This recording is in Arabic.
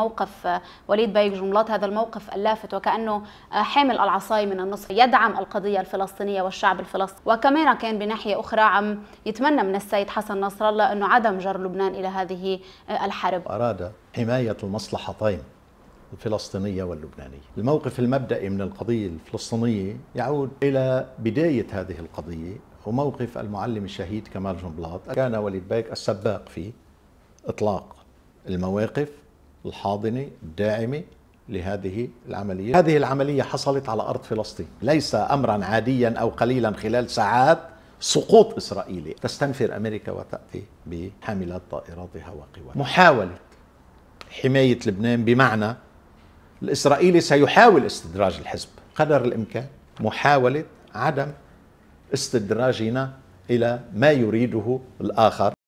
موقف آه، وليد بايك جملات هذا الموقف اللافت وكأنه آه، حامل العصاي من النصف يدعم القضية الفلسطينية والشعب الفلسطيني وكمان كان بناحية أخرى عم يتمنى من السيد حسن نصر الله أنه عدم جر لبنان إلى هذه آه، الحرب أراد حماية المصلحتين الفلسطينية واللبنانية الموقف المبدئي من القضية الفلسطينية يعود إلى بداية هذه القضية وموقف المعلم الشهيد كمال جنبلاط كان وليد بايك السباق في إطلاق المواقف الحاضنة الداعمة لهذه العملية هذه العملية حصلت على أرض فلسطين ليس أمرا عاديا أو قليلا خلال ساعات سقوط إسرائيلي تستنفر أمريكا وتأتي بحاملات طائراتها وقواتها محاولة حماية لبنان بمعنى الإسرائيلي سيحاول استدراج الحزب قدر الإمكان محاولة عدم استدراجنا إلى ما يريده الآخر